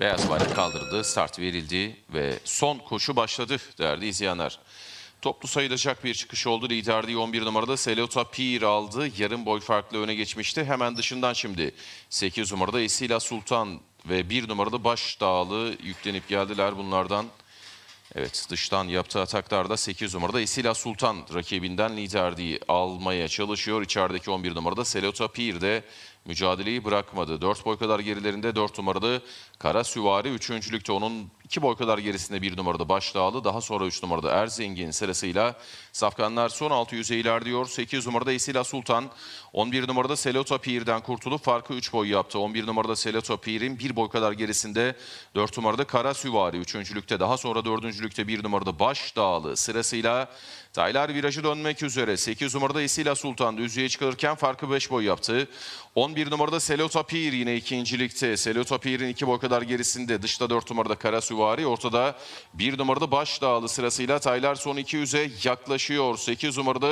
Beyaz bayrak kaldırıldı, start verildi ve son koşu başladı değerli izleyenler. Toplu sayılacak bir çıkış oldu. Liderliği 11 numarada Selota Pir aldı. Yarım boy farklı öne geçmişti. Hemen dışından şimdi 8 numarada Esila Sultan ve 1 numarada Baş Dağlı yüklenip geldiler bunlardan. Evet dıştan yaptığı ataklarda 8 numarada Esila Sultan rakibinden liderliği almaya çalışıyor. İçerideki 11 numarada Selota Pir de mücadeleyi bırakmadı. 4 boy kadar gerilerinde 4 numaralı Kara Süvari lükte onun 2 boy kadar gerisinde 1 numarada Başdağlı. Daha sonra 3 numarada Erzengin sırasıyla Safkanlar son 600'e ilerliyor. 8 numarada Esila Sultan, 11 numarada Selota Pir'den kurtulup farkı 3 boy yaptı. 11 numarada Selota Pir'in 1 boy kadar gerisinde 4 numarada Kara Süvari lükte Daha sonra lükte 1 numarada Başdağlı sırasıyla Taylar virajı dönmek üzere. 8 numarada Esila Sultan üzüye çıkarırken farkı 5 boy yaptı. 11 bir numarada Selo Tapir yine ikincilikte. Selo Tapir'in iki boy kadar gerisinde. Dışta dört numarada Kara Süvari. Ortada bir numarada Baş Dağlı sırasıyla Taylar son 200'e yaklaşıyor. Sekiz numarada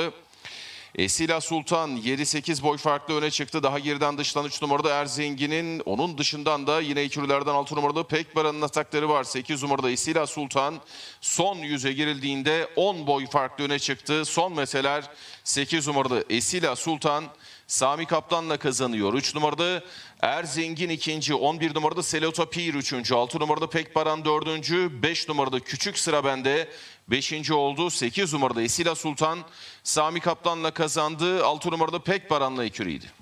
Esila Sultan 7-8 boy farklı öne çıktı. Daha geriden dıştan 3 numarada erzengin'in Onun dışından da yine ikililerden 6 numaralı Pekbara'nın atakları var. 8 numarada Esila Sultan son yüze girildiğinde 10 boy farklı öne çıktı. Son meseler 8 numarada Esila Sultan Sami Kaplan'la kazanıyor. 3 numarada Erzengin ikinci, 11 numarada Selotapir üçüncü, 6 numarada Pekbaran dördüncü, 5 numarada Küçük Sıra Bende beşinci oldu. 8 numarada Esila Sultan Sami Kaplan'la kazandı. 6 numarada Pekbaran'la eküriydi.